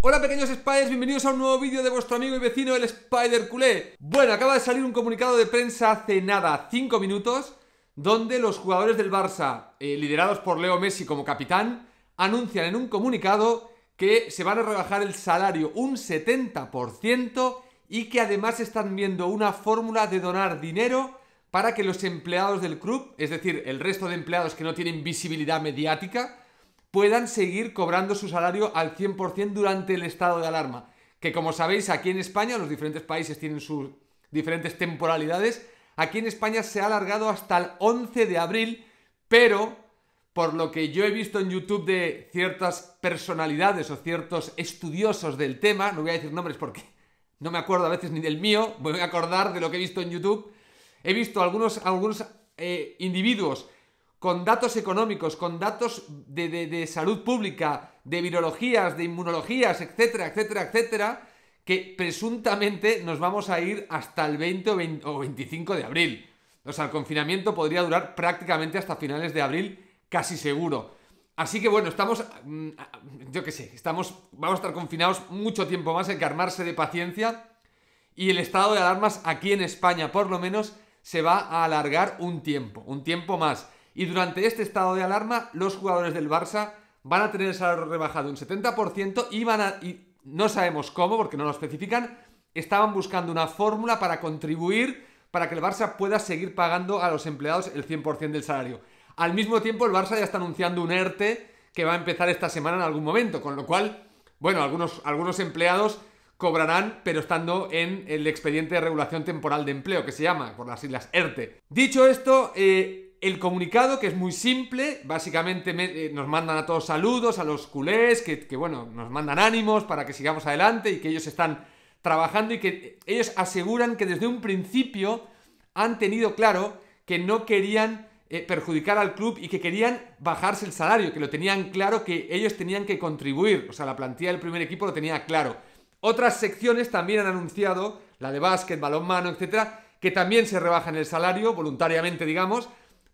Hola pequeños spiders, bienvenidos a un nuevo vídeo de vuestro amigo y vecino el Spider Culé. Bueno, acaba de salir un comunicado de prensa hace nada, 5 minutos, donde los jugadores del Barça, eh, liderados por Leo Messi como capitán, anuncian en un comunicado que se van a rebajar el salario un 70% y que además están viendo una fórmula de donar dinero para que los empleados del club, es decir, el resto de empleados que no tienen visibilidad mediática, puedan seguir cobrando su salario al 100% durante el estado de alarma. Que como sabéis, aquí en España, los diferentes países tienen sus diferentes temporalidades, aquí en España se ha alargado hasta el 11 de abril, pero por lo que yo he visto en YouTube de ciertas personalidades o ciertos estudiosos del tema, no voy a decir nombres porque no me acuerdo a veces ni del mío, voy a acordar de lo que he visto en YouTube, he visto algunos, algunos eh, individuos con datos económicos, con datos de, salud pública, de virologías, de inmunologías, etcétera, etcétera, etcétera, que presuntamente nos vamos a ir hasta el 20 o, 25 de abril. O sea, el confinamiento podría durar prácticamente hasta finales de abril, casi seguro. Así que bueno, estamos, mm, yo qué sé, estamos, vamos a estar confinados mucho tiempo más, en que armarse de paciencia y el estado de alarmas aquí en España por lo menos se va a alargar un tiempo, un tiempo más. Y durante este estado de alarma, los jugadores del Barça van a tener el salario rebajado un 70% y van a... Y no sabemos cómo, porque no lo especifican, estaban buscando una fórmula para contribuir para que el Barça pueda seguir pagando a los empleados el 100% del salario. Al mismo tiempo, el Barça ya está anunciando un ERTE que va a empezar esta semana en algún momento, con lo cual, bueno, algunos, algunos empleados cobrarán, pero estando en el expediente de regulación temporal de empleo, que se llama por las siglas ERTE. Dicho esto, eh, el comunicado, que es muy simple, básicamente eh, nos mandan a todos saludos, a los culés, que, bueno, nos mandan ánimos para que sigamos adelante y que ellos están trabajando y que eh, ellos aseguran que desde un principio han tenido claro que no querían eh, perjudicar al club y que querían bajarse el salario, que lo tenían claro que ellos tenían que contribuir, o sea, la plantilla del primer equipo lo tenía claro. Otras secciones también han anunciado, la de básquet, balonmano, etcétera, que también se rebajan el salario voluntariamente, digamos,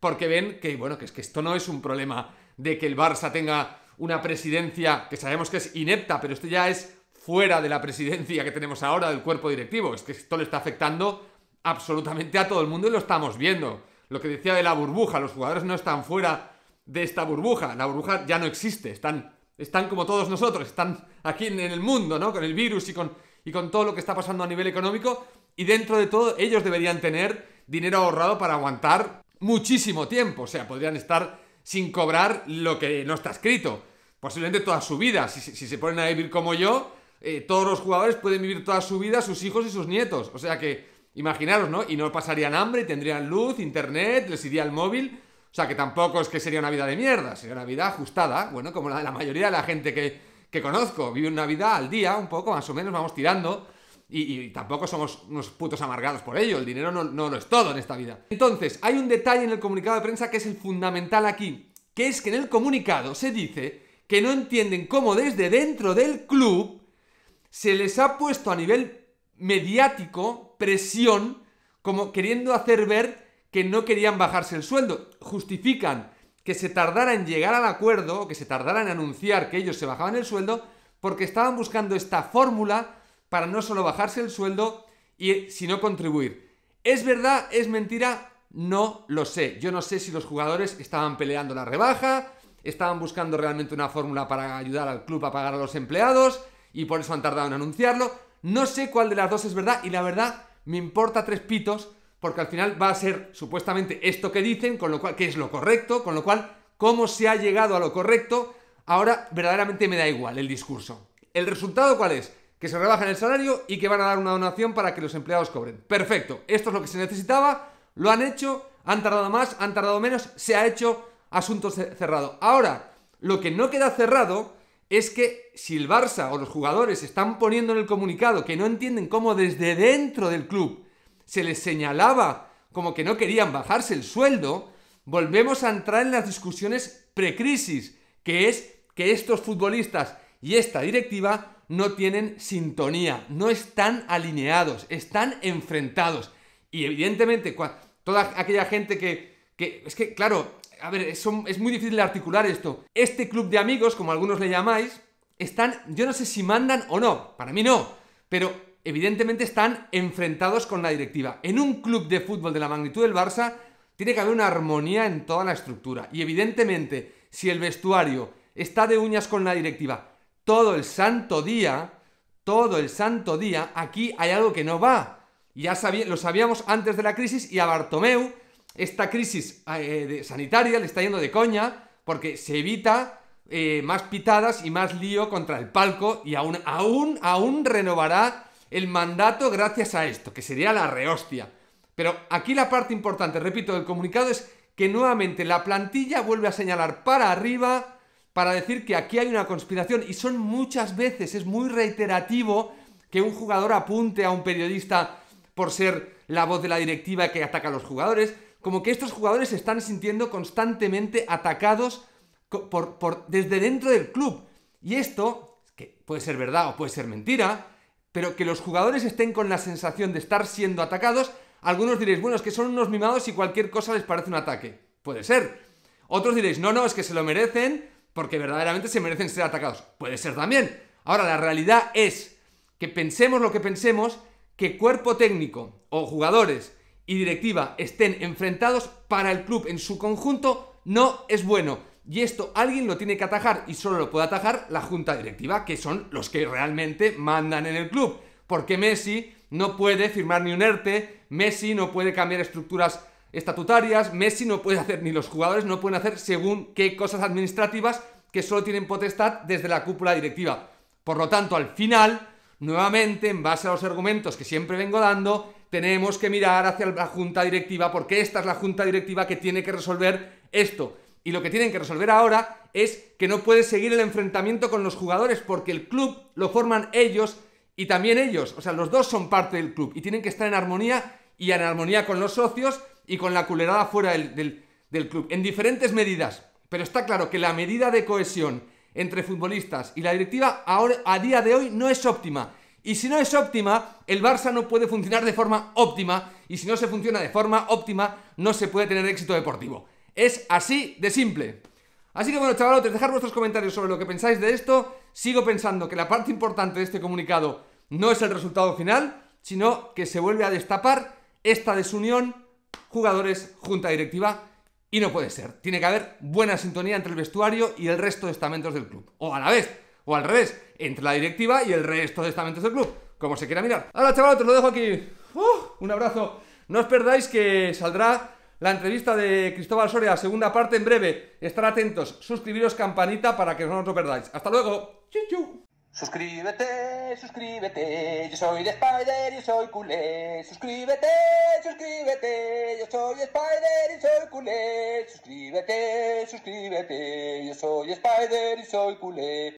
porque ven que, bueno, que es que esto no es un problema de que el Barça tenga una presidencia que sabemos que es inepta, pero esto ya es fuera de la presidencia que tenemos ahora del cuerpo directivo. Es que esto le está afectando absolutamente a todo el mundo y lo estamos viendo. Lo que decía de la burbuja, los jugadores no están fuera de esta burbuja. La burbuja ya no existe, están, están como todos nosotros, están aquí en, el mundo, ¿no? Con el virus y con, y con todo lo que está pasando a nivel económico. Y dentro de todo, ellos deberían tener dinero ahorrado para aguantar muchísimo tiempo. O sea, podrían estar sin cobrar lo que no está escrito. Posiblemente toda su vida. Si, se ponen a vivir como yo, eh, todos los jugadores pueden vivir toda su vida, sus hijos y sus nietos. O sea que, imaginaros, ¿no? Y no pasarían hambre, tendrían luz, internet, les iría el móvil. O sea que tampoco es que sería una vida de mierda, sería una vida ajustada, bueno, como la de la mayoría de la gente que, que conozco. Vive una vida al día, un poco, más o menos, vamos tirando. Y, tampoco somos unos putos amargados por ello, el dinero no, no es todo en esta vida. Entonces, hay un detalle en el comunicado de prensa que es el fundamental aquí, que es que en el comunicado se dice que no entienden cómo desde dentro del club se les ha puesto a nivel mediático presión como queriendo hacer ver que no querían bajarse el sueldo. Justifican que se tardara en llegar al acuerdo, que se tardara en anunciar que ellos se bajaban el sueldo, porque estaban buscando esta fórmula para no solo bajarse el sueldo, y, sino contribuir. ¿Es verdad? ¿Es mentira? No lo sé. Yo no sé si los jugadores estaban peleando la rebaja, estaban buscando realmente una fórmula para ayudar al club a pagar a los empleados y por eso han tardado en anunciarlo. No sé cuál de las dos es verdad y la verdad me importa tres pitos porque al final va a ser supuestamente esto que dicen, con lo cual, que es lo correcto, con lo cual, cómo se ha llegado a lo correcto, ahora verdaderamente me da igual el discurso. ¿El resultado cuál es? que se rebajan el salario y que van a dar una donación para que los empleados cobren. Perfecto, esto es lo que se necesitaba, lo han hecho, han tardado más, han tardado menos, se ha hecho asunto cerrado. Ahora, lo que no queda cerrado es que si el Barça o los jugadores están poniendo en el comunicado que no entienden cómo desde dentro del club se les señalaba como que no querían bajarse el sueldo, volvemos a entrar en las discusiones precrisis, que es que estos futbolistas y esta directiva no tienen sintonía, no están alineados, están enfrentados. Y evidentemente, toda aquella gente que, es que, claro, a ver, es, es muy difícil articular esto. Este club de amigos, como algunos le llamáis, están, yo no sé si mandan o no, para mí no, pero evidentemente están enfrentados con la directiva. En un club de fútbol de la magnitud del Barça, tiene que haber una armonía en toda la estructura. Y evidentemente, si el vestuario está de uñas con la directiva, todo el santo día, todo el santo día, aquí hay algo que no va. Ya lo sabíamos antes de la crisis y a Bartomeu esta crisis eh, sanitaria le está yendo de coña porque se evita eh, más pitadas y más lío contra el palco y aún, aún, aún renovará el mandato gracias a esto, que sería la rehostia. Pero aquí la parte importante, repito, del comunicado es que nuevamente la plantilla vuelve a señalar para arriba para decir que aquí hay una conspiración y son muchas veces, es muy reiterativo que un jugador apunte a un periodista por ser la voz de la directiva que ataca a los jugadores, como que estos jugadores se están sintiendo constantemente atacados desde dentro del club. Y esto, que puede ser verdad o puede ser mentira, pero que los jugadores estén con la sensación de estar siendo atacados, algunos diréis, bueno, es que son unos mimados y cualquier cosa les parece un ataque. Puede ser. Otros diréis, no, no, es que se lo merecen porque verdaderamente se merecen ser atacados. Puede ser también. Ahora, la realidad es que pensemos lo que pensemos, que cuerpo técnico o jugadores y directiva estén enfrentados para el club en su conjunto no es bueno. Y esto alguien lo tiene que atajar y solo lo puede atajar la junta directiva, que son los que realmente mandan en el club. Porque Messi no puede firmar ni un ERTE, Messi no puede cambiar estructuras estatutarias, Messi no puede hacer, ni los jugadores no pueden hacer según qué cosas administrativas que solo tienen potestad desde la cúpula directiva. Por lo tanto, al final, nuevamente, en base a los argumentos que siempre vengo dando, tenemos que mirar hacia la junta directiva porque esta es la junta directiva que tiene que resolver esto. Y lo que tienen que resolver ahora es que no puede seguir el enfrentamiento con los jugadores porque el club lo forman ellos y también ellos. O sea, los dos son parte del club y tienen que estar en armonía y en armonía con los socios y con la culerada fuera del, club, en diferentes medidas. Pero está claro que la medida de cohesión entre futbolistas y la directiva ahora, a día de hoy no es óptima. Y si no es óptima, el Barça no puede funcionar de forma óptima. Y si no se funciona de forma óptima, no se puede tener éxito deportivo. Es así de simple. Así que bueno, chavalotes, dejad vuestros comentarios sobre lo que pensáis de esto. Sigo pensando que la parte importante de este comunicado no es el resultado final, sino que se vuelve a destapar esta desunión jugadores, junta directiva y no puede ser. Tiene que haber buena sintonía entre el vestuario y el resto de estamentos del club. O a la vez, o al revés, entre la directiva y el resto de estamentos del club. Como se quiera mirar. Ahora, chaval, te lo dejo aquí. Uh, un abrazo. No os perdáis que saldrá la entrevista de Cristóbal Soria, segunda parte en breve. Estar atentos, suscribiros, campanita para que no os lo perdáis. Hasta luego. Chichu. Suscríbete, suscríbete, yo soy de Spider y soy culé. Suscríbete, suscríbete, yo soy Spider y soy culé. Suscríbete, suscríbete, yo soy Spider y soy culé.